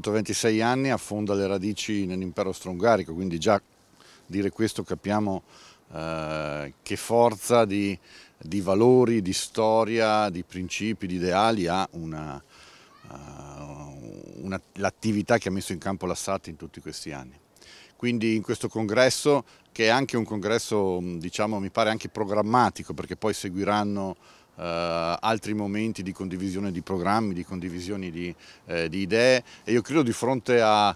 126 anni affonda le radici nell'impero austro-ungarico, quindi già dire questo capiamo eh, che forza di, di, valori, di storia, di principi, di ideali ha una, uh, l'attività che ha messo in campo la SAT in tutti questi anni. Quindi in questo congresso, che è anche un congresso diciamo mi pare anche programmatico perché poi seguiranno Uh, altri momenti di condivisione di programmi, di condivisione di, eh, di idee e io credo di fronte a,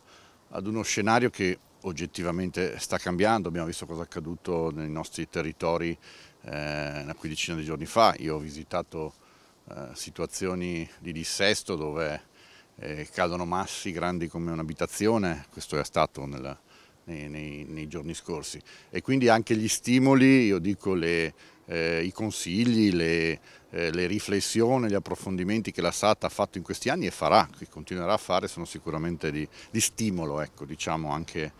ad uno scenario che oggettivamente sta cambiando, abbiamo visto cosa è accaduto nei nostri territori eh, una quindicina di giorni fa, io ho visitato eh, situazioni di dissesto dove eh, cadono massi grandi come un'abitazione, questo è stato nel, nei, nei, nei giorni scorsi e quindi anche gli stimoli, io dico le eh, i consigli, le, eh, le, riflessioni, gli approfondimenti che la SAT ha fatto in questi anni e farà, che continuerà a fare, sono sicuramente di, di stimolo ecco, diciamo anche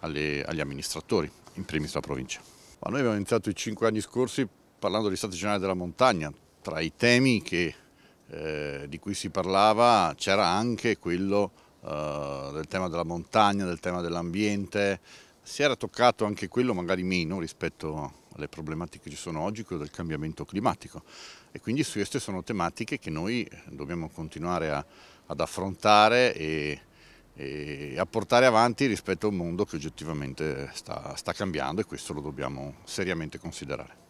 alle, agli amministratori, in primis la provincia. Ma noi abbiamo iniziato i cinque anni scorsi parlando di Stato Generale della Montagna, tra i temi che, eh, di cui si parlava c'era anche quello eh, del tema della montagna, del tema dell'ambiente, si era toccato anche quello magari meno rispetto alle problematiche che ci sono oggi, quello del cambiamento climatico. E quindi queste sono tematiche che noi eh, dobbiamo continuare a, ad affrontare e, e, a portare avanti rispetto a un mondo che oggettivamente sta, sta cambiando e questo lo dobbiamo seriamente considerare.